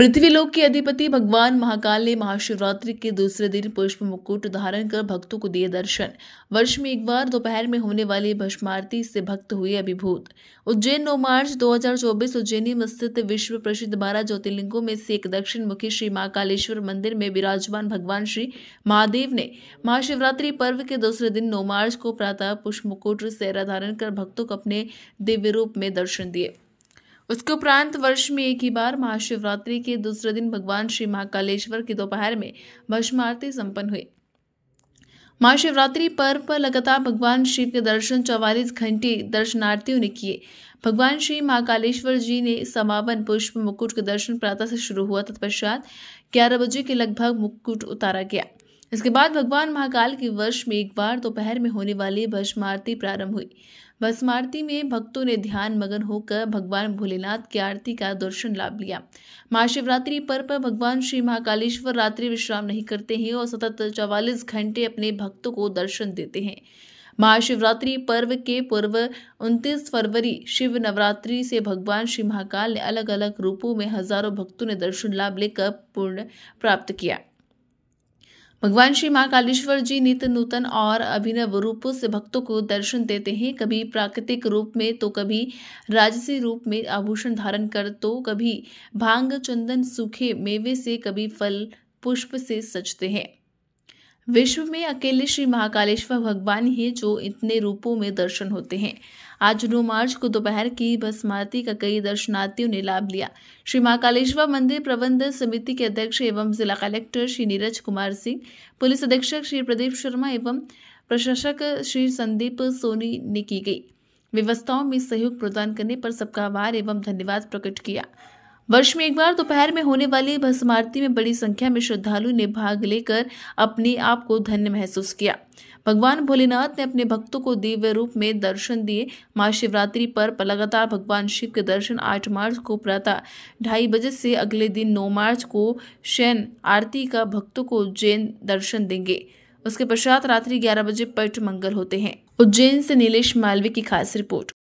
पृथ्वीलोक के अधिपति भगवान महाकाल ने महाशिवरात्रि के दूसरे दिन पुष्प मुकुट धारण कर भक्तों को दिए दर्शन वर्ष में एक बार दोपहर में होने वाली भस्मारती से भक्त हुए अभिभूत उज्जैन 9 मार्च 2024 उज्जैनी में स्थित विश्व प्रसिद्ध बारह ज्योतिर्लिंगों में से एक दक्षिण मुखी श्री महाकालेश्वर मंदिर में विराजमान भगवान श्री महादेव ने महाशिवरात्रि पर्व के दूसरे दिन नौ मार्च को प्रातः पुष्प मुकुट से धारण कर भक्तों को अपने दिव्य रूप में दर्शन दिए उसके उपरांत वर्ष में एक ही बार महाशिवरात्रि के दूसरे दिन भगवान श्री महाकालेश्वर की दोपहर में भस्म आरती संपन्न हुई महाशिवरात्रि पर्व पर लगातार भगवान शिव के दर्शन चौवालीस घंटे दर्शनार्थियों ने किए भगवान श्री महाकालेश्वर जी ने समावन पुष्प मुकुट के दर्शन प्रातः से शुरू हुआ तत्पश्चात ग्यारह बजे के लगभग मुकुट उतारा गया इसके बाद भगवान महाकाल के वर्ष में एक बार दोपहर में होने वाली भस्म आरती प्रारंभ हुई भस्म आरती में भक्तों ने ध्यान मगन होकर भगवान भोलेनाथ की आरती का दर्शन लाभ लिया महाशिवरात्रि पर्व पर भगवान श्री महाकालेश्वर रात्रि विश्राम नहीं करते हैं और सतत चौवालीस घंटे अपने भक्तों को दर्शन देते हैं महाशिवरात्रि पर्व के पूर्व 29 फरवरी शिव नवरात्रि से भगवान श्री महाकाल ने अलग अलग रूपों में हजारों भक्तों ने दर्शन लाभ लेकर पूर्ण प्राप्त किया भगवान श्री महाकालेश्वर जी नित्य नूतन और अभिनव रूपों से भक्तों को दर्शन देते हैं कभी प्राकृतिक रूप में तो कभी राजसी रूप में आभूषण धारण कर तो कभी भांग चंदन सूखे मेवे से कभी फल पुष्प से सजते हैं विश्व में अकेले श्री महाकालेश्वर भगवान ही जो इतने रूपों में दर्शन होते हैं आज नौ मार्च को दोपहर की बस मारती का कई दर्शनार्थियों ने लाभ लिया श्री महाकालेश्वर मंदिर प्रबंध समिति के अध्यक्ष एवं जिला कलेक्टर श्री नीरज कुमार सिंह पुलिस अधीक्षक श्री प्रदीप शर्मा एवं प्रशासक श्री संदीप सोनी ने की गई व्यवस्थाओं में सहयोग प्रदान करने पर सबका आभार एवं धन्यवाद प्रकट किया वर्ष में एक बार दोपहर में होने वाली भस्म आरती में बड़ी संख्या में श्रद्धालु ने भाग लेकर अपने आप को धन्य महसूस किया भगवान भोलेनाथ ने अपने भक्तों को दिव्य रूप में दर्शन दिए महाशिवरात्रि शिवरात्रि पर लगातार भगवान शिव के दर्शन 8 मार्च को प्रातः ढाई बजे से अगले दिन 9 मार्च को शयन आरती का भक्तों को जैन दर्शन देंगे उसके पश्चात रात्रि ग्यारह बजे पट मंगल होते हैं उज्जैन से नीलेश मालवी की खास रिपोर्ट